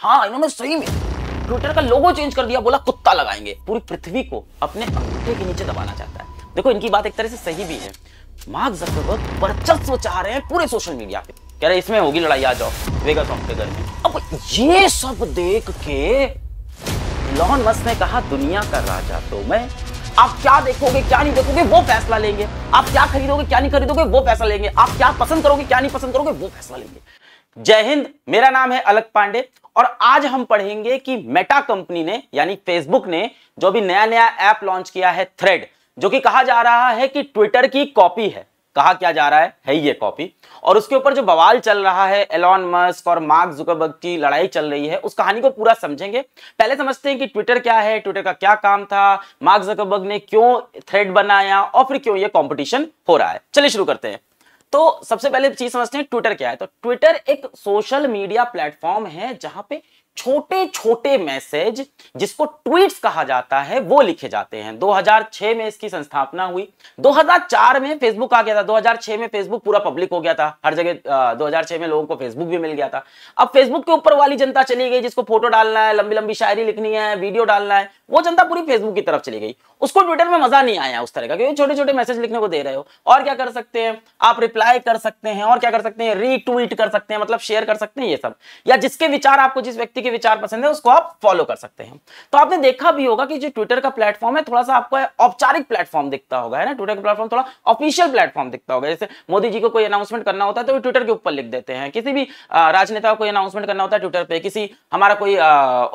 हाँ इन्होंने सही में ट्विटर का लोगो चेंज कर दिया बोला कुत्ता लगाएंगे पूरी पृथ्वी को अपने अंगूठे के नीचे दबाना चाहता है देखो इनकी बात एक तरह से सही भी है मार्क जकरबर्ग वर्चस्व चाह रहे हैं पूरे सोशल मीडिया पे कह रहे इसमें होगी लड़ाई आ जाओ वेगा के घर में अब ये सब देख के लॉन मस्क ने कहा दुनिया का राजा तो मैं आप क्या देखोगे क्या नहीं देखोगे वो फैसला लेंगे आप क्या खरीदोगे क्या नहीं खरीदोगे वो फैसला लेंगे आप क्या पसंद करोगे क्या नहीं पसंद करोगे वो फैसला लेंगे जय हिंद मेरा नाम है अलक पांडे और आज हम पढ़ेंगे कि मेटा कंपनी ने यानी फेसबुक ने जो भी नया नया ऐप लॉन्च किया है थ्रेड जो कि कहा जा रहा है कि ट्विटर की कॉपी है कहा क्या जा रहा है है ये कॉपी और उसके ऊपर जो बवाल चल रहा है एलॉन मस्क और मार्क जुकरबर्ग की लड़ाई चल रही है उस कहानी को पूरा समझेंगे पहले समझते हैं कि ट्विटर क्या है ट्विटर का क्या काम था मार्क जुकरबर्ग ने क्यों थ्रेड बनाया और फिर क्यों ये कंपटीशन हो रहा है चलिए शुरू करते हैं तो सबसे पहले चीज समझते हैं ट्विटर क्या है तो ट्विटर एक सोशल मीडिया प्लेटफॉर्म है जहां पे छोटे छोटे मैसेज जिसको ट्वीट्स कहा जाता है वो लिखे जाते हैं 2006 में इसकी संस्थापना हुई 2004 में फेसबुक आ गया था 2006 में फेसबुक पूरा पब्लिक हो गया था हर जगह 2006 में लोगों को फेसबुक भी मिल गया था अब फेसबुक के ऊपर वाली जनता चली गई जिसको फोटो डालना है लंबी लंबी शायरी लिखनी है वीडियो डालना है वो जनता पूरी फेसबुक की तरफ चली गई उसको ट्विटर में मजा नहीं आया उस तरह का क्योंकि छोटे छोटे मैसेज लिखने को दे रहे हो और क्या कर सकते हैं आप रिप्लाई कर सकते हैं और क्या कर सकते हैं रीट्वीट कर सकते हैं मतलब शेयर कर सकते हैं ये सब या जिसके विचार आपको जिस व्यक्ति के विचार पसंद है उसको आप फॉलो कर सकते हैं तो आपने देखा भी होगा कि जो ट्विटर का प्लेटफॉर्म है थोड़ा सा आपको औपचारिक प्लेटफॉर्म दिखता होगा है ना ट्विटर का प्लेटफॉर्म थोड़ा ऑफिशियल प्लेटफॉर्म दिखता होगा जैसे मोदी जी को कोई अनाउंसमेंट करना होता है तो ट्विटर के ऊपर लिख देते हैं किसी भी राजनेता कोई अनाउंसमेंट करना होता है ट्विटर पर किसी हमारा कोई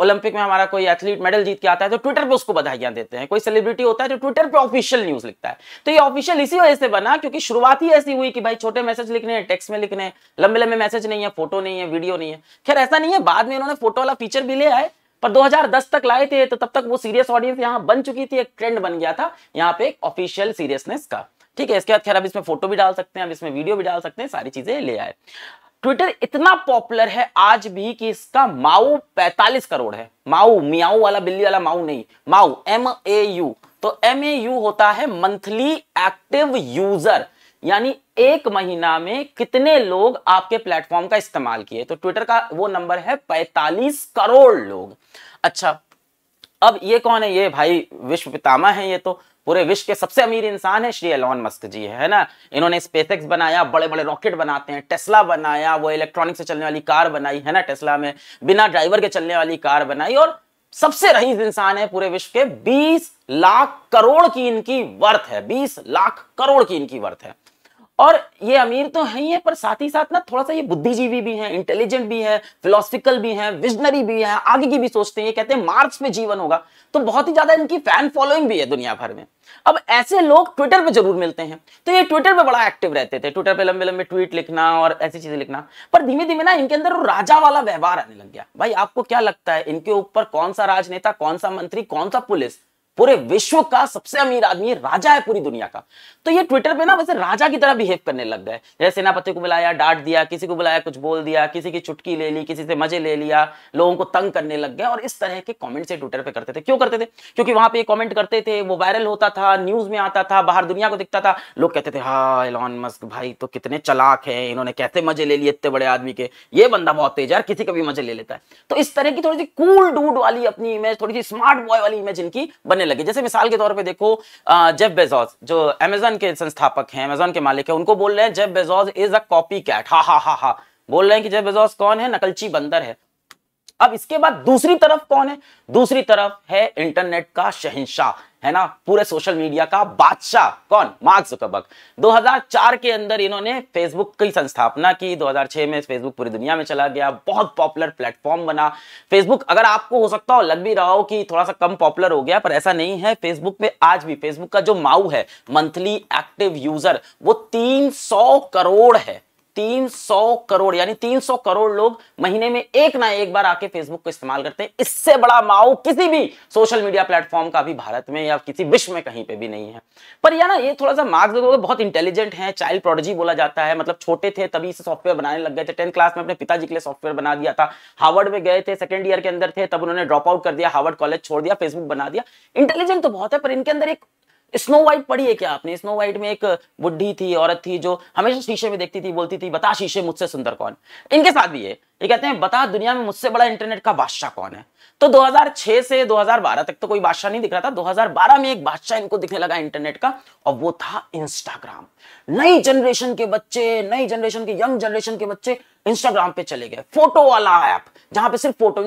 ओलंपिक में हमारा कोई एथलीट मेडल जीत के आता है तो ट्विटर पर उसको बधाइयां देते हैं कोई सेलिब्रिटी होता है जो ट्विटर पर ऑफिशियल न्यूज लिखता है तो ये ऑफिशियल इसी वजह से बना क्योंकि शुरुआत ही ऐसी हुई कि भाई छोटे मैसेज लिखने टेक्स में लिखने लंबे लंबे मैसेज नहीं है फोटो नहीं है वीडियो नहीं है खैर ऐसा नहीं है बाद में इन्होंने फोटो वाला फीचर भी ले आए पर 2010 तक लाए थे तो तब तक वो सीरियस ऑडियंस यहाँ बन चुकी थी एक ट्रेंड बन गया था यहाँ पे ऑफिशियल सीरियसनेस का ठीक है इसके बाद खैर अब इसमें फोटो भी डाल सकते हैं अब इसमें वीडियो भी डाल सकते हैं सारी चीजें ले आए ट्विटर इतना पॉपुलर है आज भी कि इसका माऊ 45 करोड़ है माऊ मियाऊ वाला बिल्ली वाला माऊ नहीं माऊ एम ए यू तो एम ए यू होता है मंथली एक्टिव यूजर यानी एक महीना में कितने लोग आपके प्लेटफॉर्म का इस्तेमाल किए तो ट्विटर का वो नंबर है 45 करोड़ लोग अच्छा अब ये कौन है ये भाई विश्व पितामा है ये तो पूरे विश्व के सबसे अमीर इंसान है श्री एलोन मस्क जी है ना इन्होंने स्पेसएक्स बनाया बड़े बड़े रॉकेट बनाते हैं टेस्ला बनाया वो इलेक्ट्रॉनिक से चलने वाली कार बनाई है ना टेस्ला में बिना ड्राइवर के चलने वाली कार बनाई और सबसे रही इंसान है पूरे विश्व के 20 लाख करोड़ की इनकी वर्थ है 20 लाख करोड़ की इनकी वर्थ है और ये अमीर तो है ही है पर साथ ही साथ ना थोड़ा सा ये बुद्धिजीवी भी हैं इंटेलिजेंट भी हैं फिलोसफिकल भी हैं विजनरी भी हैं आगे की भी सोचते हैं ये कहते हैं मार्क्स में जीवन होगा तो बहुत ही ज्यादा इनकी फैन फॉलोइंग भी है दुनिया भर में अब ऐसे लोग ट्विटर पे जरूर मिलते हैं तो ये ट्विटर पे बड़ा एक्टिव रहते थे ट्विटर पे लंबे लंबे ट्वीट लिखना और ऐसी चीजें लिखना पर धीमे धीमे ना इनके अंदर राजा वाला व्यवहार आने लग गया भाई आपको क्या लगता है इनके ऊपर कौन सा राजनेता कौन सा मंत्री कौन सा पुलिस पूरे विश्व का सबसे अमीर आदमी राजा है पूरी दुनिया का तो ये ट्विटर पे ना वैसे राजा की तरह बिहेव करने लग गए जैसे सेनापति को बुलाया डांट दिया किसी को बुलाया कुछ बोल दिया किसी की चुटकी ले ली किसी से मजे ले लिया लोगों को तंग करने लग गए और इस तरह के कॉमेंट से ट्विटर पे करते थे क्यों करते थे क्योंकि वहां पर कॉमेंट करते थे वो वायरल होता था न्यूज में आता था बाहर दुनिया को दिखता था लोग कहते थे हाँ एलॉन मस्क भाई तो कितने चलाक है इन्होंने कैसे मजे ले लिए इतने बड़े आदमी के ये बंदा बहुत तेज यार किसी का भी मजे ले लेता है तो इस तरह की थोड़ी सी कूल डूड वाली अपनी इमेज थोड़ी सी स्मार्ट बॉय वाली इमेज इनकी बने करने लगे जैसे मिसाल के तौर पे देखो जेब बेजोज जो अमेजोन के संस्थापक हैं अमेजोन के मालिक है उनको बोल रहे हैं Jeff Bezos is a copy cat हा हा हा हा बोल रहे हैं कि जेब बेजोज कौन है नकलची बंदर है अब इसके बाद दूसरी तरफ कौन है दूसरी तरफ है इंटरनेट का शहनशाह है ना पूरे सोशल मीडिया का बादशाह कौन मार्क जुकरबर्ग 2004 के अंदर इन्होंने फेसबुक की संस्थापना की 2006 में फेसबुक पूरी दुनिया में चला गया बहुत पॉपुलर प्लेटफॉर्म बना फेसबुक अगर आपको हो सकता हो लग भी रहा हो कि थोड़ा सा कम पॉपुलर हो गया पर ऐसा नहीं है फेसबुक पे आज भी फेसबुक का जो माऊ है मंथली एक्टिव यूजर वो तीन करोड़ है 300 करोड़ यानी 300 करोड़ लोग महीने में एक ना एक बार आके फेसबुक को इस्तेमाल करते हैं इससे बड़ा माओ किसी भी सोशल मीडिया प्लेटफॉर्म का भी भारत में या किसी विश्व में कहीं पे भी नहीं है पर यार ये थोड़ा सा मार्क्स देखोगे बहुत इंटेलिजेंट है चाइल्ड प्रोडजी बोला जाता है मतलब छोटे थे तभी इसे सॉफ्टवेयर बनाने लग गए थे टेंथ क्लास में अपने पिताजी के लिए सॉफ्टवेयर बना दिया था हार्वर्ड में गए थे सेकेंड ईयर के अंदर थे तब उन्होंने ड्रॉप आउट कर दिया हार्वर्ड कॉलेज छोड़ दिया फेसबुक बना दिया इंटेलिजेंट तो बहुत है पर इनके अंदर एक स्नो वाइट पढ़ी है क्या आपने स्नो वाइट में एक बुढ़ी थी औरत थी जो हमेशा शीशे में देखती थी बोलती थी बता शीशे मुझसे सुंदर कौन इनके साथ भी है ये कहते हैं बता दुनिया में मुझसे बड़ा इंटरनेट का बादशाह कौन है तो 2006 से 2012 तक तो कोई बादशाह नहीं दिख रहा था 2012 में एक बादशाह इनको दिखने लगा इंटरनेट का और वो था इंस्टाग्राम नई जनरेशन के बच्चे नई जनरेशन के यंग जनरेशन के बच्चे इंस्टाग्राम पे चले गए फोटो वाला ऐप जहां पे सिर्फ फोटो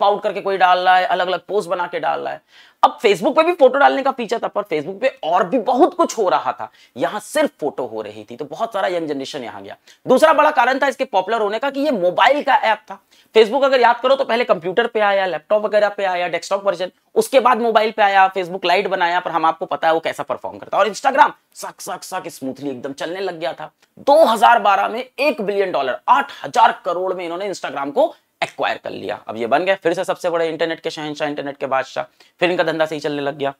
पाउट करके कोई डाल रहा है अलग अलग पोस्ट बना के डाल रहा है अब फेसबुक पे भी फोटो डालने का पीछा था पर फेसबुक पे और भी बहुत कुछ हो रहा था यहाँ सिर्फ फोटो हो रही थी तो बहुत सारा यंग जनरेशन यहाँ गया दूसरा बड़ा कारण था इसके पॉपुलर होने का कि ये मोबाइल का ऐप था फेसबुक अगर याद करो तो पहले कंप्यूटर पे आया लैपटॉप वगैरह पे आया डेस्कटॉप वर्जन उसके बाद मोबाइल पे आया फेसबुक लाइट बनाया पर हम आपको पता है वो कैसा परफॉर्म करता है और इंस्टाग्राम सक सक सक स्मूथली एकदम चलने लग गया था 2012 में एक बिलियन डॉलर आठ करोड़ में इन्होंने इंस्टाग्राम को एक्वायर कर लिया अब ये बन गया फिर से सबसे बड़े इंटरनेट के शहनशाह इंटरनेट के बादशाह फिर इनका धंधा सही चलने लग गया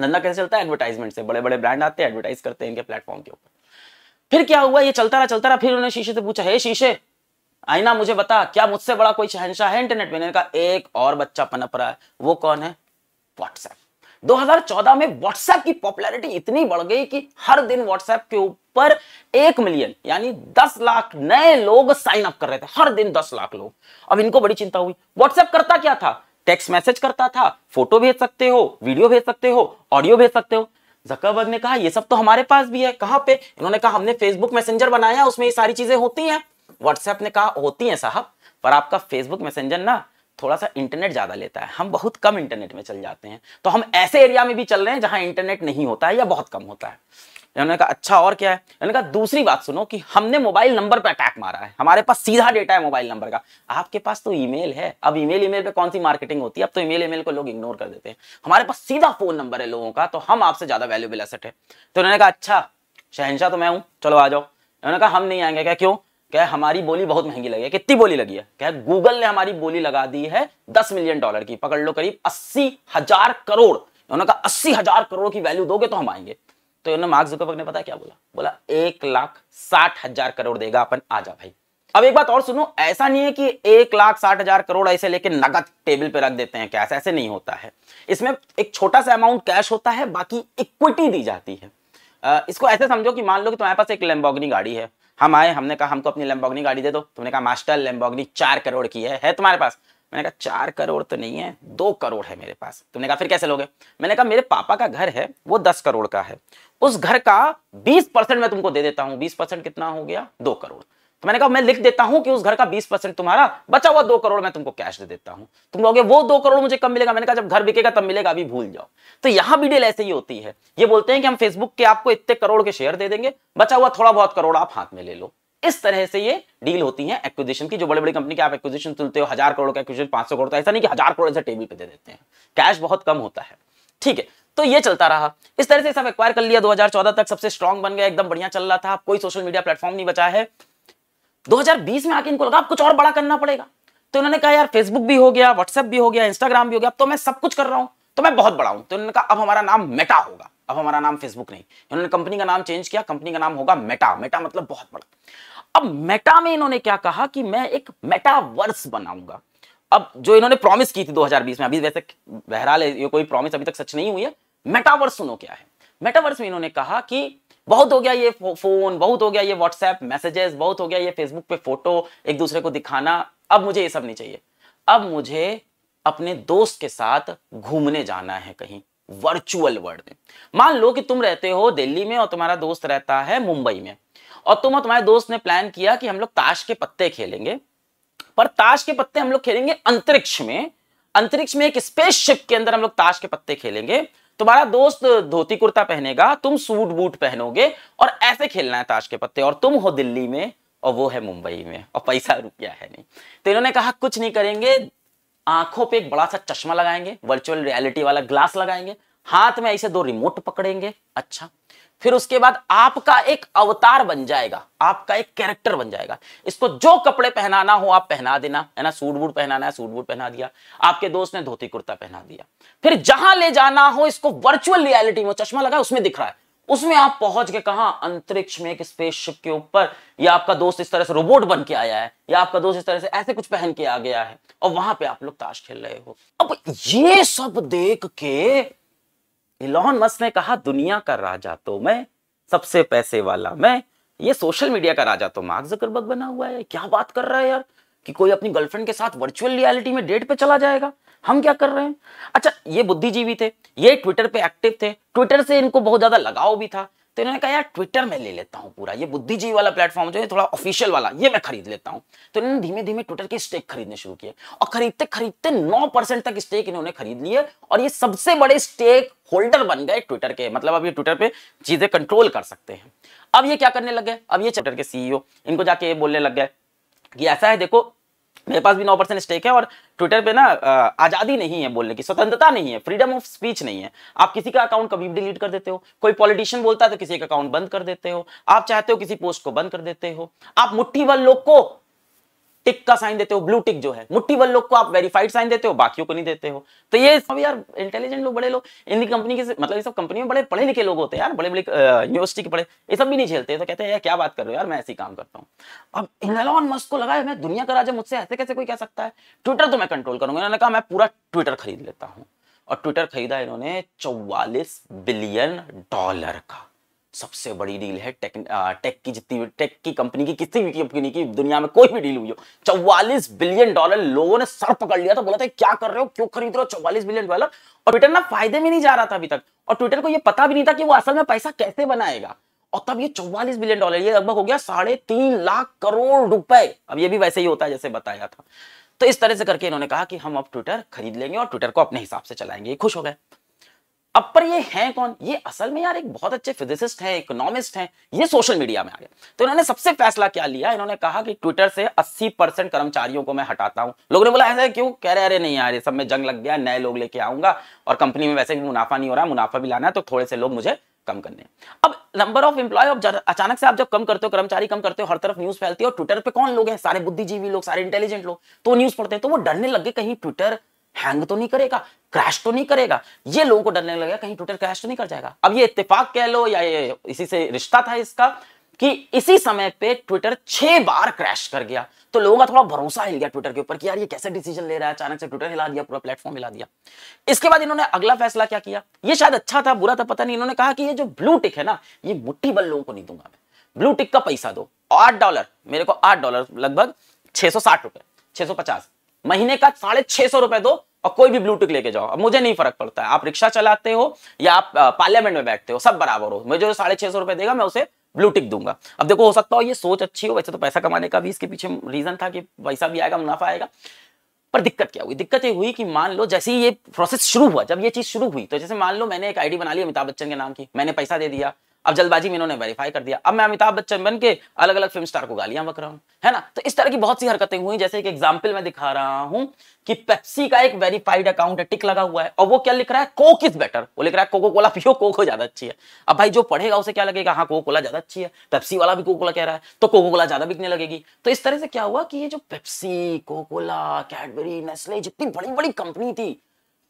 धंधा कैसे चलता है एडवर्टाइजमेंट से बड़े बड़े ब्रांड आते हैं एडवर्टाइज करते हैं इनके प्लेटफॉर्म के ऊपर फिर क्या हुआ ये चलता रहा चलता रहा फिर उन्होंने शीशे से पूछा हे शीशे आईना मुझे बता क्या मुझसे बड़ा कोई शहनशाह है इंटरनेट में का एक और बच्चा पनप रहा है वो कौन है व्हाट्सएप 2014 में व्हाट्सएप की पॉपुलैरिटी इतनी बढ़ गई कि हर दिन व्हाट्सएप के ऊपर एक मिलियन यानी 10 लाख नए लोग साइन अप कर रहे थे हर दिन 10 लाख लोग अब इनको बड़ी चिंता हुई व्हाट्सएप करता क्या था टेक्स्ट मैसेज करता था फोटो भेज सकते हो वीडियो भेज सकते हो ऑडियो भेज सकते हो जकरबर्ग ने कहा ये सब तो हमारे पास भी है कहां पे इन्होंने कहा हमने फेसबुक मैसेंजर बनाया उसमें ये सारी चीजें होती हैं व्हाट्सएप ने कहा होती हैं साहब पर आपका फेसबुक मैसेंजर ना थोड़ा सा इंटरनेट ज़्यादा लेता है हम बहुत कम इंटरनेट में चल जाते हैं तो हम ऐसे एरिया में भी चल रहे हैं जहां इंटरनेट नहीं होता है या बहुत कम होता है उन्होंने कहा अच्छा और क्या है उन्होंने कहा दूसरी बात सुनो कि हमने मोबाइल नंबर पर अटैक मारा है हमारे पास सीधा डेटा है मोबाइल नंबर का आपके पास तो ईमेल है अब ईमेल ईमेल पे कौन सी मार्केटिंग होती है अब तो ईमेल ईमेल को लोग इग्नोर कर देते हैं हमारे पास सीधा फोन नंबर है लोगों का तो हम आपसे ज्यादा वैल्यूबल एसेट है तो उन्होंने कहा अच्छा शहनशाह तो मैं हूँ चलो आ जाओ उन्होंने कहा हम नहीं आएंगे क्या क्यों क्या हमारी बोली बहुत महंगी लगी है कितनी बोली लगी है क्या गूगल ने हमारी बोली लगा दी है दस मिलियन डॉलर की पकड़ लो करीब अस्सी हजार करोड़ उन्होंने कहा अस्सी हजार करोड़ की वैल्यू दोगे तो हम आएंगे तो उन्होंने मार्क जुकरबर्ग ने पता क्या बोला बोला एक लाख साठ हजार करोड़ देगा अपन आ जा भाई अब एक बात और सुनो ऐसा नहीं है कि एक लाख साठ हजार करोड़ ऐसे लेके नगद टेबल पे रख देते हैं कैश ऐसे नहीं होता है इसमें एक छोटा सा अमाउंट कैश होता है बाकी इक्विटी दी जाती है इसको ऐसे समझो कि मान लो कि तुम्हारे पास एक लेम्बोगनी गाड़ी है हम आए हमने कहा हमको अपनी लेम्बोगनी गाड़ी दे दो तुमने तो कहा मास्टर लेम्बोगनी चार करोड़ की है है तुम्हारे पास मैंने कहा चार करोड़ तो नहीं है दो करोड़ है मेरे पास तुमने कहा फिर कैसे लोगे मैंने कहा मेरे पापा का घर है वो दस करोड़ का है उस घर का बीस परसेंट मैं तुमको दे देता हूँ बीस परसेंट कितना हो गया दो करोड़ तो मैंने कहा मैं लिख देता हूं कि उस घर का बीस परसेंट तुम्हारा बचा हुआ दो करोड़ मैं तुमको कैश दे देता हूं तुम लोग वो दो करोड़ मुझे कब मिलेगा मैंने कहा जब घर बिकेगा तब मिलेगा अभी भूल जाओ तो यहां भी डील ऐसे ही होती है ये बोलते हैं कि हम फेसबुक के आपको इतने करोड़ के शेयर दे देंगे बचा हुआ थोड़ा बहुत करोड़ आप हाथ में ले लो इस तरह से ये डील होती है एक्विजिशन की जो बड़ी बड़ी कंपनी के आप एक्विजिशन तुलते हो हजार करोड़ का एक्विजिशन पांच सौ करोड़ का ऐसा नहीं कि हजार करोड़ ऐसे टेबल पर दे देते हैं कैश बहुत कम होता है ठीक है तो ये चलता रहा इस तरह से सब एक्वायर कर लिया 2014 तक सबसे स्ट्रॉन्ग बन गया एकदम बढ़िया चल रहा था कोई सोशल मीडिया प्लेटफॉर्म नहीं बचा है 2020 में आके इनको लगा अब कुछ और बड़ा करना पड़ेगा तो इन्होंने कहा यार फेसबुक भी हो गया व्हाट्सएप भी हो गया इंस्टाग्राम भी हो गया अब तो मैं सब कुछ कर रहा हूं तो मैं बहुत बड़ा हूं तो इन्होंने कहा अब हमारा नाम मेटा होगा अब हमारा नाम फेसबुक नहीं इन्होंने कंपनी का नाम चेंज किया कंपनी का नाम होगा मेटा मेटा मतलब बहुत बड़ा अब मेटा में इन्होंने क्या कहा कि मैं एक मेटावर्स बनाऊंगा अब जो इन्होंने प्रॉमिस की थी 2020 में अभी वैसे बहरहाल ये कोई प्रॉमिस अभी तक सच नहीं हुई है मेटावर्स सुनो क्या है मेटावर्स में इन्होंने कहा कि बहुत हो गया ये फोन बहुत हो गया ये व्हाट्सएप मैसेजेस बहुत हो गया ये फेसबुक पे फोटो एक दूसरे को दिखाना अब मुझे ये सब नहीं चाहिए अब मुझे अपने दोस्त के साथ घूमने जाना है कहीं वर्चुअल वर्ल्ड में मान लो कि तुम रहते हो दिल्ली में और तुम्हारा दोस्त रहता है मुंबई में और तुम और तुम्हारे दोस्त ने प्लान किया कि हम लोग ताश के पत्ते खेलेंगे पर ताश के पत्ते हम लोग खेलेंगे अंतरिक्ष में अंतरिक्ष में एक स्पेसशिप के अंदर हम लोग ताश के पत्ते खेलेंगे तुम्हारा दोस्त धोती कुर्ता पहनेगा तुम सूट बूट पहनोगे और ऐसे खेलना है ताश के पत्ते और तुम हो दिल्ली में और वो है मुंबई में और पैसा रुपया है नहीं तो इन्होंने कहा कुछ नहीं करेंगे आंखों पे एक बड़ा सा चश्मा लगाएंगे वर्चुअल रियलिटी वाला ग्लास लगाएंगे हाथ में ऐसे दो रिमोट पकड़ेंगे अच्छा फिर उसके बाद आपका एक अवतार बन जाएगा आपका एक कैरेक्टर बन जाएगा इसको जो कपड़े पहनाना हो आप पहना देना है ना सूट बूट पहनाना है सूट बूट पहना दिया आपके दोस्त ने धोती कुर्ता पहना दिया फिर जहां ले जाना हो इसको वर्चुअल रियलिटी में चश्मा लगा उसमें दिख रहा है उसमें आप पहुंच के कहा अंतरिक्ष में एक स्पेसशिप के ऊपर या आपका दोस्त इस तरह से रोबोट बन के आया है या आपका दोस्त इस तरह से ऐसे कुछ पहन के आ गया है और वहां पे आप लोग ताश खेल रहे हो अब ये सब देख के इलॉन मस्क ने कहा दुनिया का राजा तो मैं सबसे पैसे वाला मैं ये सोशल मीडिया का राजा तो मार्क जकरबर्ग बना हुआ है क्या बात कर रहा है यार कि कोई अपनी गर्लफ्रेंड के साथ वर्चुअल रियलिटी में डेट पे चला जाएगा हम क्या कर रहे हैं अच्छा ये बुद्धिजीवी थे ये ट्विटर पे एक्टिव थे ट्विटर से इनको बहुत ज्यादा लगाव भी था तो इन्होंने कहा यार ट्विटर में ले लेता हूँ पूरा ये बुद्धिजीवी वाला प्लेटफॉर्म जो है थोड़ा ऑफिशियल वाला ये मैं खरीद लेता हूँ तो इन्होंने धीमे धीमे ट्विटर के स्टेक खरीदने शुरू किए और खरीदते खरीदते नौ तक स्टेक इन्होंने खरीद लिए और ये सबसे बड़े स्टेक होल्डर बन गए ट्विटर के मतलब अब ये ट्विटर पर चीजें कंट्रोल कर सकते हैं अब ये क्या करने लग गए अब ये ट्विटर के सीईओ इनको जाके ये बोलने लग गए कि ऐसा है देखो मेरे पास भी नौ परसेंट स्टेक है और ट्विटर पे ना आज़ादी नहीं है बोलने की स्वतंत्रता नहीं है फ्रीडम ऑफ स्पीच नहीं है आप किसी का अकाउंट कभी भी डिलीट कर देते हो कोई पॉलिटिशियन बोलता है तो किसी का अकाउंट बंद कर देते हो आप चाहते हो किसी पोस्ट को बंद कर देते हो आप मुठ्ठी बल लोग को टिक का साइन देते हो ब्लू टिक जो है मुट्ठीबल लोग को आप वेरीफाइड साइन देते हो बाकियों को नहीं देते हो तो ये सब यार इंटेलिजेंट लोग बड़े लोग इनकी कंपनी के मतलब ये सब कंपनी में बड़े पढ़े लिखे लोग होते हैं यार बड़े बड़े यूनिवर्सिटी के पढ़े ये सब भी नहीं झेलते तो कहते हैं यार क्या बात कर रहे हो यार मैं ऐसे काम करता हूँ अब इलेवन मस्क को लगा मैं दुनिया का राजा मुझसे ऐसे कैसे कोई कह सकता है ट्विटर तो मैं कंट्रोल करूंगा इन्होंने कहा मैं पूरा ट्विटर खरीद लेता हूँ और ट्विटर खरीदा इन्होंने चौवालीस बिलियन डॉलर का सबसे बड़ी डील है टेक टेक की जितनी भी टेक की कंपनी की किसी भी कंपनी की दुनिया में कोई भी डील हुई हो चौवालीस बिलियन डॉलर लोगों ने सर पकड़ लिया था बोला था क्या कर रहे हो क्यों खरीद रहे हो चौवालीस बिलियन डॉलर और ट्विटर ना फायदे में नहीं जा रहा था अभी तक और ट्विटर को यह पता भी नहीं था कि वो असल में पैसा कैसे बनाएगा और तब ये चौवालीस बिलियन डॉलर ये लगभग हो गया साढ़े तीन लाख करोड़ रुपए अब ये भी वैसे ही होता है जैसे बताया था तो इस तरह से करके इन्होंने कहा कि हम अब ट्विटर खरीद लेंगे और ट्विटर को अपने हिसाब से चलाएंगे खुश हो गए अब पर ये हैं कौन ये असल में यार एक बहुत अच्छे फिजिसिस्ट हैं इकोनॉमिस्ट हैं ये सोशल मीडिया में आ गए तो इन्होंने सबसे फैसला क्या लिया इन्होंने कहा कि ट्विटर से 80 परसेंट कर्मचारियों को मैं हटाता हूं लोगों ने बोला ऐसा क्यों कह रहे अरे नहीं यार ये सब में जंग लग गया नए लोग लेके आऊंगा और कंपनी में वैसे भी मुनाफा नहीं हो रहा मुनाफा भी लाना है तो थोड़े से लोग मुझे कम करने अब नंबर ऑफ एम्प्लॉय अचानक से आप जब कम करते हो कर्मचारी कम करते हो हर तरफ न्यूज फैलती है और ट्विटर पे कौन लोग हैं सारे बुद्धिजीवी लोग सारे इंटेलिजेंट लोग तो न्यूज पढ़ते हैं तो वो डरने लग गए कहीं ट्विटर हैंग तो नहीं करेगा क्रैश तो नहीं करेगा ये लोगों को डरने लगेगा कहीं ट्विटर क्रैश तो नहीं कर जाएगा अब ये इत्तेफाक कह लो या ये इसी से रिश्ता था इसका कि इसी समय पे ट्विटर छह बार क्रैश कर गया तो लोगों का थोड़ा भरोसा हिल गया ट्विटर के ऊपर कि यार ये कैसे डिसीजन ले रहा है अचानक से ट्विटर हिला दिया पूरा प्लेटफॉर्म हिला दिया इसके बाद इन्होंने अगला फैसला क्या किया ये शायद अच्छा था बुरा था पता नहीं इन्होंने कहा कि ये जो ब्लू टिक है ना ये मुठ्ठी बल लोगों को नहीं दूंगा मैं ब्लू टिक का पैसा दो आठ डॉलर मेरे को आठ डॉलर लगभग छह सौ साठ रुपए छह सौ पचास महीने का साढ़े छह सौ रुपए दो और कोई भी ब्लूटूथ लेके जाओ अब मुझे नहीं फर्क पड़ता है आप रिक्शा चलाते हो या आप पार्लियामेंट में बैठते हो सब बराबर हो मुझे जो साढ़े छह सौ रुपए देगा मैं उसे ब्लूटिक दूंगा अब देखो हो सकता हो ये सोच अच्छी हो वैसे तो पैसा कमाने का भी इसके पीछे रीजन था कि पैसा भी आएगा मुनाफा आएगा पर दिक्कत क्या हुई दिक्कत ये हुई कि मान लो जैसे ही ये प्रोसेस शुरू हुआ जब ये चीज शुरू हुई तो जैसे मान लो मैंने एक आईडी बना ली अमिताभ बच्चन के नाम की मैंने पैसा दे दिया अब जल्दबाजी में इन्होंने वेरीफाई कर दिया अब मैं अमिताभ बच्चन बन के अलग अलग फिल्म स्टार को गालियां बक रहा हूं है ना तो इस तरह की बहुत सी हरकतें हुई जैसे एक एग्जाम्पल मैं दिखा रहा हूँ कि पेप्सी का एक वेरीफाइड अकाउंट है टिक लगा हुआ है और वो क्या लिख रहा है कोक इज बेटर वो लिख रहा है कोको कोला पियो कोको ज्यादा अच्छी है अब भाई जो पढ़ेगा उसे क्या लगेगा हाँ कोको कोला ज्यादा अच्छी है पेप्सी वाला भी कोको कोला कह रहा है तो कोको कोला ज्यादा बिकने लगेगी तो इस तरह से क्या हुआ कि ये जो Pepsi Coca Cola Cadbury Nestle जितनी बड़ी बड़ी कंपनी थी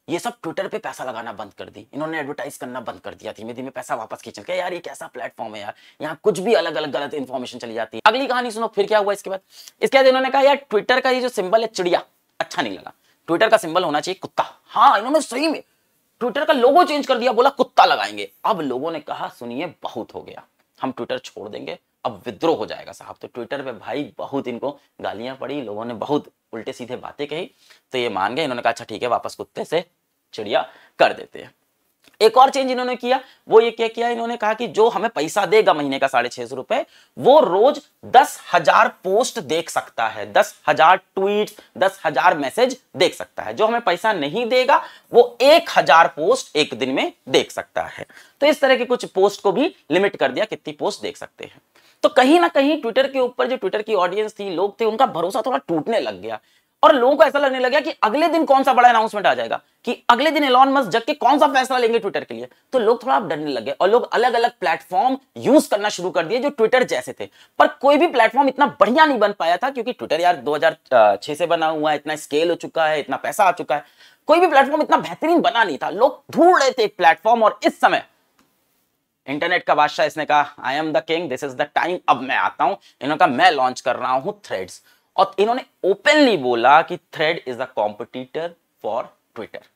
ये सब ट्विटर पे पैसा लगाना बंद कर दी इन्होंने एडवर्टाइज करना बंद कर दिया धीमे धीमे पैसा वापस खींच के यार ये कैसा प्लेटफॉर्म है यार यहाँ कुछ भी अलग अलग गलत इन्फॉर्मेशन चली जाती है अगली कहानी सुनो फिर क्या हुआ इसके बाद इसके बाद इन्होंने कहा यार ट्विटर का ये जो सिंबल है चिड़िया अच्छा नहीं लगा ट्विटर का सिंबल होना चाहिए कुत्ता हाँ इन्होंने सही में ट्विटर का लोगो चेंज कर दिया बोला कुत्ता लगाएंगे अब लोगों ने कहा सुनिए बहुत हो गया हम ट्विटर छोड़ देंगे अब विद्रोह हो जाएगा साहब तो ट्विटर पे भाई बहुत इनको गालियां पड़ी लोगों ने बहुत उल्टे सीधे बातें कही तो ये मान गए इन्होंने कहा अच्छा ठीक है वापस कुत्ते से चिड़िया कर देते हैं एक और चेंज इन्होंने किया वो ये क्या किया इन्होंने कहा कि जो हमें पैसा देगा महीने का साढ़े छह सौ रुपए वो रोज दस हजार पोस्ट देख सकता है दस हजार ट्वीट दस हजार मैसेज देख सकता है जो हमें पैसा नहीं देगा वो एक हजार पोस्ट एक दिन में देख सकता है तो इस तरह के कुछ पोस्ट को भी लिमिट कर दिया कितनी पोस्ट देख सकते हैं तो कहीं ना कहीं ट्विटर के ऊपर जो ट्विटर की ऑडियंस थी लोग थे उनका भरोसा थोड़ा टूटने लग गया और लोगों को ऐसा लगने लग गया कि अगले दिन कौन सा बड़ा अनाउंसमेंट आ जाएगा कि अगले दिन एलॉन मस्क जग के कौन सा फैसला लेंगे ट्विटर के लिए तो लोग थोड़ा डरने लगे और लोग अलग अलग प्लेटफॉर्म यूज करना शुरू कर दिए जो ट्विटर जैसे थे पर कोई भी प्लेटफॉर्म इतना बढ़िया नहीं बन पाया था क्योंकि ट्विटर यार दो से बना हुआ है इतना स्केल हो चुका है इतना पैसा आ चुका है कोई भी प्लेटफॉर्म इतना बेहतरीन बना नहीं था लोग ढूंढ रहे थे एक प्लेटफॉर्म और इस समय इंटरनेट का बादशाह इसने कहा I am the king this is the time अब मैं आता हूं इन्होंने कहा मैं लॉन्च कर रहा हूं थ्रेड्स और इन्होंने ओपनली बोला कि Thread is a competitor for Twitter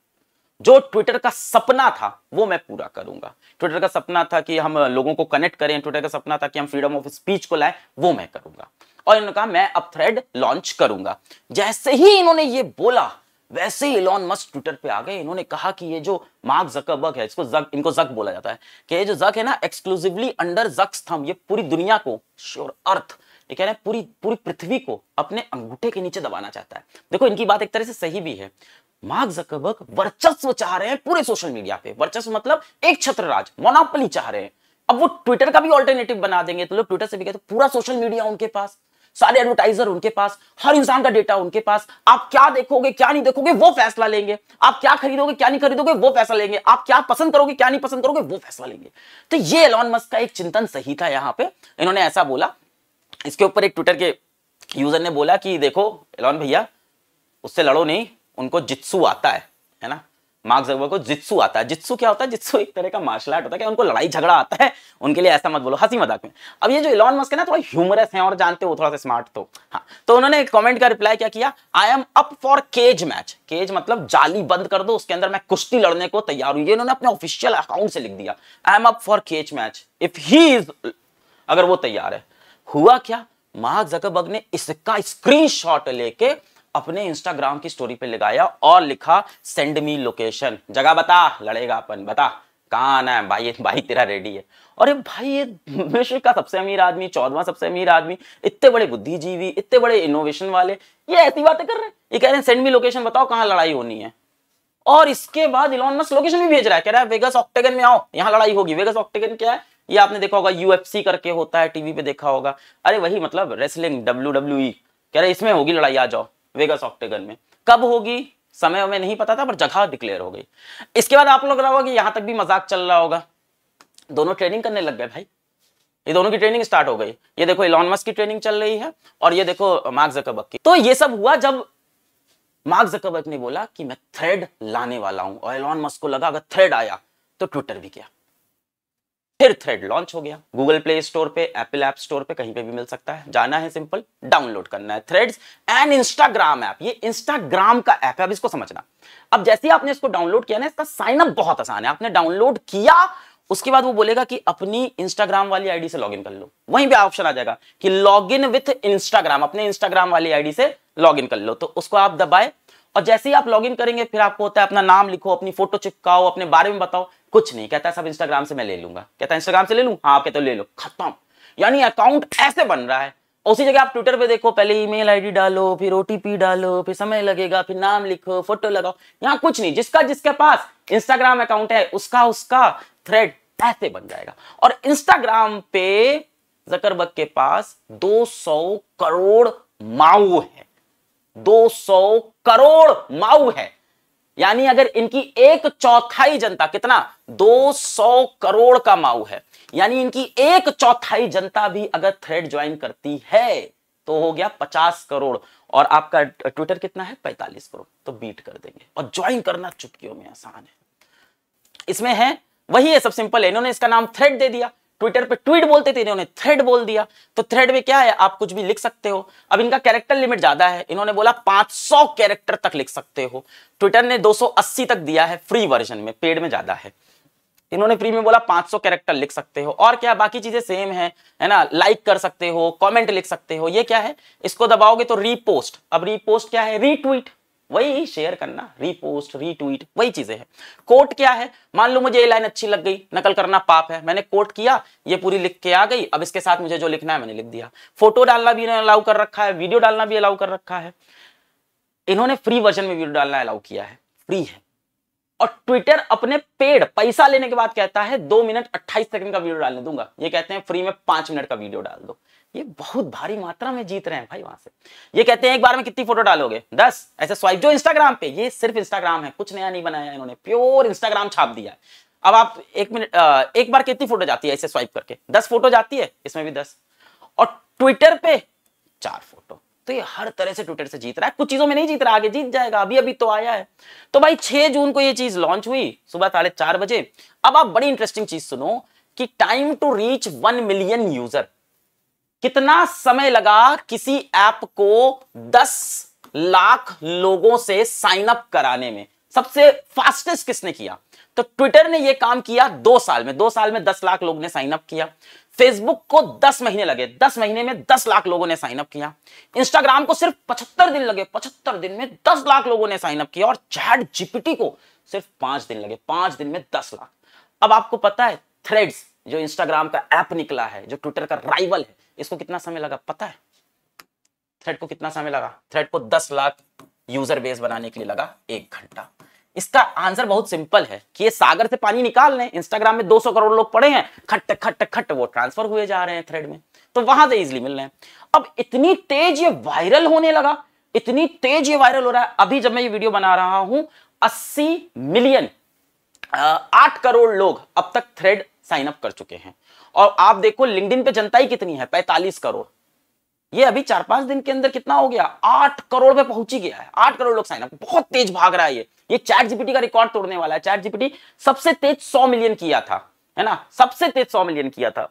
जो ट्विटर का सपना था वो मैं पूरा करूंगा ट्विटर का सपना था कि हम लोगों को कनेक्ट करें ट्विटर का सपना था कि हम फ्रीडम ऑफ स्पीच को लाएं वो मैं करूंगा और इन्होंने कहा मैं अब थ्रेड लॉन्च करूंगा जैसे ही इन्होंने ये बोला वैसे ही इलॉन मस्क ट्विटर पे आ गए इन्होंने कहा कि ये जो मार्क जकबर्ग है इसको जक इनको जक बोला जाता है कि ये जो जक है ना एक्सक्लूसिवली अंडर जक्स थम ये पूरी दुनिया को श्योर अर्थ ये कह रहे हैं पूरी पूरी पृथ्वी को अपने अंगूठे के नीचे दबाना चाहता है देखो इनकी बात एक तरह से सही भी है मार्क जकबर्ग वर्चस्व चाह रहे हैं पूरे सोशल मीडिया पे वर्चस्व मतलब एक छत्र राज मोनापली चाह रहे हैं अब वो ट्विटर का भी ऑल्टरनेटिव बना देंगे तो लोग ट्विटर से भी कहते तो पूरा सोशल मीडिया उनके पास सारे एडवर्टाइजर उनके पास हर इंसान का डेटा उनके पास आप क्या देखोगे क्या नहीं देखोगे वो फैसला लेंगे आप क्या खरीदोगे क्या नहीं खरीदोगे वो फैसला लेंगे आप क्या पसंद करोगे क्या नहीं पसंद करोगे वो फैसला लेंगे तो ये एलॉन मस्क का एक चिंतन सही था यहाँ पे इन्होंने ऐसा बोला इसके ऊपर एक ट्विटर के यूजर ने बोला कि देखो एलॉन भैया उससे लड़ो नहीं उनको जित्सू आता है है ना मार्क जगबर्ग को जित्सू आता है जित्सू क्या होता है जित्सू एक तरह का मार्शल आर्ट होता है कि उनको लड़ाई झगड़ा आता है उनके लिए ऐसा मत बोलो हंसी मजाक में अब ये जो इलॉन मस्क है ना थोड़ा ह्यूमरस है और जानते हो थोड़ा सा स्मार्ट तो हाँ तो उन्होंने कमेंट का रिप्लाई क्या किया I am up for cage match cage मतलब जाली बंद कर दो उसके अंदर मैं कुश्ती लड़ने को तैयार हूँ ये उन्होंने अपने ऑफिशियल अकाउंट से लिख दिया I am up for cage match if he is अगर वो तैयार है हुआ क्या मार्क जकरबर्ग ने इसका स्क्रीनशॉट लेके अपने इंस्टाग्राम की स्टोरी पे लगाया और लिखा सेंड मी लोकेशन जगह बता लड़ेगा अपन बता कहाँ है भाई भाई तेरा रेडी है अरे भाई ये विश्व का सबसे अमीर आदमी चौदवा सबसे अमीर आदमी इतने बड़े बुद्धिजीवी इतने बड़े इनोवेशन वाले ये ऐसी बातें कर रहे हैं ये कह रहे हैं सेंड मी लोकेशन बताओ कहाँ लड़ाई होनी है और इसके बाद इलोन मस्क लोकेशन भी भेज रहा है कह रहा है वेगस ऑक्टेगन में आओ यहाँ लड़ाई होगी वेगस ऑक्टेगन क्या है ये आपने देखा होगा यूएफसी करके होता है टीवी पे देखा होगा अरे वही मतलब रेसलिंग डब्ल्यू e। कह रहे इसमें होगी लड़ाई आ जाओ वेगस ऑक्टेगन में कब होगी समय हमें नहीं पता था पर जगह डिक्लेयर हो गई इसके बाद आप लोग रहा होगा कि यहां तक भी मजाक चल रहा होगा दोनों ट्रेनिंग करने लग गए भाई ये दोनों की ट्रेनिंग स्टार्ट हो गई ये देखो इलॉन मस्क की ट्रेनिंग चल रही है और ये देखो मार्क जकबक की तो ये सब हुआ जब मार्क जकबक ने बोला कि मैं थ्रेड लाने वाला हूं और इलॉन मस्क को लगा अगर थ्रेड आया तो ट्विटर भी किया फिर थ्रेड लॉन्च हो गया गूगल प्ले स्टोर पे एप्पल ऐप स्टोर पे कहीं पे भी मिल सकता है जाना है सिंपल डाउनलोड करना है थ्रेड्स एंड इंस्टाग्राम ऐप ये इंस्टाग्राम का ऐप है अब इसको समझना अब जैसे आपने इसको डाउनलोड किया ना इसका साइन अप बहुत आसान है आपने डाउनलोड किया उसके बाद वो बोलेगा कि अपनी इंस्टाग्राम वाली आईडी से लॉगिन कर लो वहीं पे ऑप्शन आ जाएगा कि लॉगिन विथ इंस्टाग्राम अपने इंस्टाग्राम वाली आईडी से लॉगिन कर लो तो उसको आप दबाए और जैसे ही आप लॉगिन करेंगे फिर आपको होता है अपना नाम लिखो अपनी फोटो चिपकाओ अपने बारे में बताओ कुछ नहीं कहता सब इंस्टाग्राम से मैं ले लूंगा कहता है इंस्टाग्राम से ले लू हाँ आप कहते ले लो खत्म यानी अकाउंट ऐसे बन रहा है उसी जगह आप ट्विटर पे देखो पहले ईमेल आईडी डालो फिर ओटीपी डालो फिर समय लगेगा फिर नाम लिखो फोटो लगाओ यहाँ कुछ नहीं जिसका जिसके पास इंस्टाग्राम अकाउंट है उसका उसका थ्रेड ऐसे बन जाएगा और इंस्टाग्राम पे जकरबर्ग के पास 200 करोड़ माऊ है 200 करोड़ माऊ है यानी अगर इनकी एक चौथाई जनता कितना 200 करोड़ का माऊ है यानी इनकी एक चौथाई जनता भी अगर थ्रेड ज्वाइन करती है तो हो गया 50 करोड़ और आपका ट्विटर कितना है 45 करोड़ तो बीट कर देंगे और ज्वाइन करना चुटकियों में आसान है इसमें है वही है सब सिंपल है इन्होंने इसका नाम थ्रेड दे दिया ट्विटर पे ट्वीट बोलते थे इन्होंने थ्रेड बोल दिया तो थ्रेड में क्या है आप कुछ भी लिख सकते हो अब इनका कैरेक्टर लिमिट ज्यादा है इन्होंने बोला 500 कैरेक्टर तक लिख सकते हो ट्विटर ने 280 तक दिया है फ्री वर्जन में पेड में ज्यादा है इन्होंने फ्री में बोला 500 कैरेक्टर लिख सकते हो और क्या बाकी चीजें सेम है है ना लाइक कर सकते हो कमेंट लिख सकते हो ये क्या है इसको दबाओगे तो रीपोस्ट अब रीपोस्ट क्या है रीट्वीट वही शेयर करना रीपोस्ट रीट्वीट वही चीजें हैं कोट क्या है मान लो मुझे ये लाइन अच्छी लग गई नकल करना पाप है मैंने कोट किया ये पूरी लिख के आ गई अब इसके साथ मुझे जो लिखना है मैंने लिख दिया फोटो डालना भी अलाउ कर रखा है वीडियो डालना भी अलाउ कर रखा है इन्होंने फ्री वर्जन में वीडियो डालना अलाउ किया है फ्री है और ट्विटर अपने पेड पैसा लेने के बाद कहता है दो मिनट अट्ठाईस सेकंड का वीडियो डालने दूंगा ये कहते हैं फ्री में पांच मिनट का वीडियो डाल दो ये बहुत भारी मात्रा में जीत रहे हैं भाई वहां से ये कहते हैं एक बार में कितनी फोटो डालोगे दस ऐसे स्वाइप जो इंस्टाग्राम पे ये सिर्फ इंस्टाग्राम है कुछ नया नहीं बनाया इन्होंने प्योर इंस्टाग्राम छाप दिया अब आप एक मिनट एक बार कितनी फोटो जाती है ऐसे स्वाइप करके दस फोटो जाती है इसमें भी दस और ट्विटर पे चार फोटो तो ये हर तरह से ट्विटर से जीत रहा है कुछ चीजों में नहीं जीत रहा आगे जीत जाएगा अभी अभी तो आया है तो भाई 6 जून को ये चीज लॉन्च हुई सुबह साढ़े चार बजे अब आप बड़ी इंटरेस्टिंग चीज सुनो कि time to reach one million user कितना समय लगा किसी ऐप को दस लाख लोगों से साइन अप कराने में सबसे फास्टेस्ट किसने किया तो ट्विटर ने यह काम किया दो साल में दो साल में दस लाख लोगों ने साइन अप किया फेसबुक को दस महीने लगे दस महीने में दस लाख लोगों ने साइन अप किया इंस्टाग्राम को सिर्फ पचहत्तर दिन लगे पचहत्तर दिन में दस लाख लोगों ने साइन अप किया और चैट जीपीटी को सिर्फ पांच दिन लगे पांच दिन में दस लाख अब आपको पता है थ्रेड्स जो इंस्टाग्राम का ऐप निकला है जो ट्विटर का राइवल है इसको कितना समय लगा पता है थ्रेड को कितना समय लगा थ्रेड को दस लाख यूजर बेस बनाने के लिए लगा एक घंटा इसका आंसर बहुत सिंपल है कि ये सागर से पानी निकाल लें इंस्टाग्राम में 200 करोड़ लोग पड़े हैं खट खट खट वो ट्रांसफर हुए जा रहे हैं थ्रेड में तो वहां से इजिली मिल रहे हैं अब इतनी तेज ये वायरल होने लगा इतनी तेज ये वायरल हो रहा है अभी जब मैं ये वीडियो बना रहा हूं अस्सी मिलियन आठ करोड़ लोग अब तक थ्रेड साइन अप कर चुके हैं और आप देखो लिंक्डइन पे जनता ही कितनी है पैंतालीस करोड़ ये अभी चार पांच दिन के अंदर कितना हो गया आठ करोड़ पे पहुंच ही गया है आठ करोड़ लोग साइनअप बहुत तेज भाग रहा है ये ये चैट जीपीटी का रिकॉर्ड तोड़ने वाला है चैट जीपीटी सबसे तेज सौ मिलियन किया था है ना सबसे तेज सौ मिलियन किया था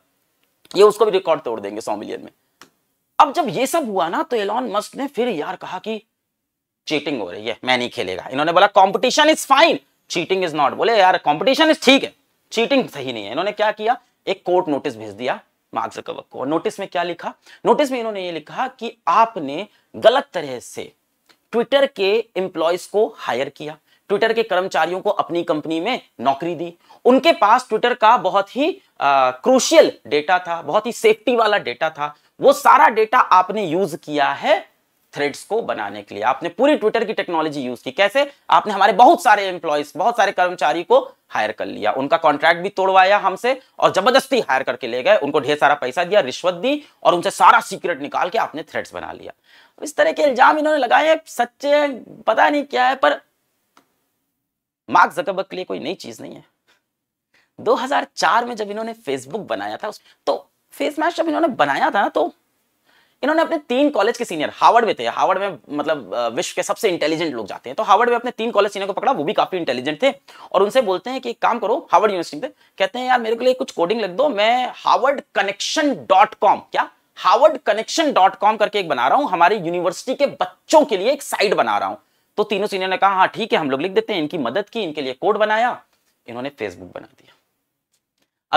ये उसको भी रिकॉर्ड तोड़ देंगे सौ मिलियन में अब जब ये सब हुआ ना तो एलॉन मस्क ने फिर यार कहा कि चीटिंग हो रही है मैं नहीं खेलेगा इन्होंने बोला competition is fine cheating is not बोले यार कॉम्पिटिशन इज ठीक है चीटिंग सही नहीं है इन्होंने क्या किया एक कोर्ट नोटिस भेज दिया मार्क जकबर्ग को और नोटिस में क्या लिखा नोटिस में इन्होंने ये लिखा कि आपने गलत तरह से ट्विटर के एम्प्लॉयज को हायर किया ट्विटर के कर्मचारियों को अपनी कंपनी में नौकरी दी उनके पास ट्विटर का बहुत ही क्रूशियल डेटा था बहुत ही सेफ्टी वाला डेटा था वो सारा डेटा आपने यूज किया है थ्रेड्स को बनाने के लिए आपने पूरी ट्विटर की टेक्नोलॉजी यूज की कैसे आपने हमारे बहुत सारे एम्प्लॉयज बहुत सारे कर्मचारी को हायर कर लिया उनका कॉन्ट्रैक्ट भी तोड़वाया हमसे और जबरदस्ती हायर करके ले गए उनको ढेर सारा पैसा दिया रिश्वत दी और उनसे सारा सीक्रेट निकाल के आपने थ्रेड्स बना लिया इस तरह के इल्जाम इन्होंने लगाए सच्चे पता नहीं क्या है पर मार्क जकबक के लिए कोई नई चीज नहीं है 2004 में जब इन्होंने फेसबुक बनाया था तो फेस मैच जब इन्होंने बनाया था ना तो इन्होंने अपने तीन कॉलेज के सीनियर हार्वर्ड में थे हार्वर्ड में मतलब विश्व के सबसे इंटेलिजेंट लोग जाते हैं तो हार्वर्ड में अपने तीन कॉलेज सीनियर को पकड़ा वो भी काफी इंटेलिजेंट थे और उनसे बोलते हैं कि एक काम करो हार्वर्ड यूनिवर्सिटी कहते हैं यार मेरे को लिए कुछ कोडिंग लग दो मैं हार्वर्ड कनेक्शन डॉट कॉम क्या हार्वर्ड कनेक्शन डॉट कॉम करके एक बना रहा हूँ हमारी यूनिवर्सिटी के बच्चों के लिए एक साइट बना रहा हूँ तो तीनों सीनियर ने कहा हाँ ठीक है हम लोग लिख देते हैं इनकी मदद की इनके लिए कोड बनाया इन्होंने फेसबुक बना दिया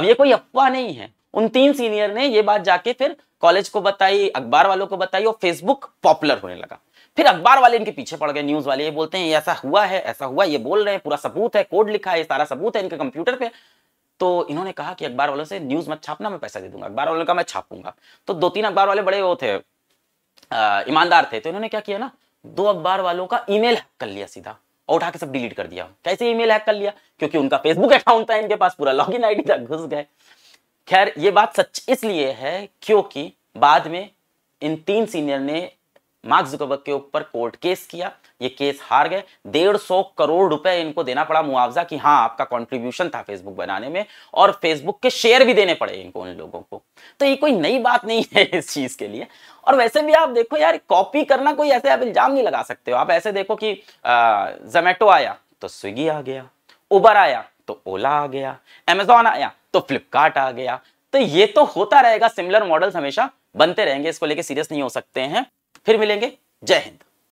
अब ये कोई अफवाह नहीं है उन तीन सीनियर ने ये बात जाके फिर कॉलेज को बताई अखबार वालों को बताई और फेसबुक पॉपुलर होने लगा फिर अखबार वाले इनके पीछे पड़ गए न्यूज वाले ये बोलते हैं ऐसा हुआ है ऐसा हुआ ये बोल रहे हैं पूरा सबूत है कोड लिखा है सारा सबूत है इनके कंप्यूटर पे तो इन्होंने कहा कि अखबार वालों से न्यूज मत छापना मैं पैसा दे दूंगा अखबार वालों का मैं छापूंगा तो दो तीन अखबार वाले बड़े वो थे ईमानदार थे तो इन्होंने क्या किया ना दो अखबार वालों का ईमेल हैक कर लिया सीधा और उठा के सब डिलीट कर दिया कैसे ईमेल हैक कर लिया क्योंकि उनका फेसबुक अकाउंट था इनके पास पूरा लॉगिन आईडी था घुस गए खैर ये बात सच इसलिए है क्योंकि बाद में इन तीन सीनियर ने मार्क्स जुकरबर्ग के ऊपर कोर्ट केस किया ये केस हार गए डेढ़ सौ करोड़ रुपए इनको देना पड़ा मुआवजा कि हाँ आपका कंट्रीब्यूशन था फेसबुक बनाने में और फेसबुक के शेयर भी देने पड़े इनको उन लोगों को तो ये कोई नई बात नहीं है इस चीज के लिए और वैसे भी आप देखो यार कॉपी करना कोई ऐसे आप इल्जाम नहीं लगा सकते हो आप ऐसे देखो कि जोमेटो आया तो स्विगी आ गया उबर आया तो ओला आ गया एमेजॉन आया तो फ्लिपकार्ट आ गया तो ये तो होता रहेगा सिमिलर मॉडल्स हमेशा बनते रहेंगे इसको लेके सीरियस नहीं हो सकते हैं फिर मिलेंगे जय हिंद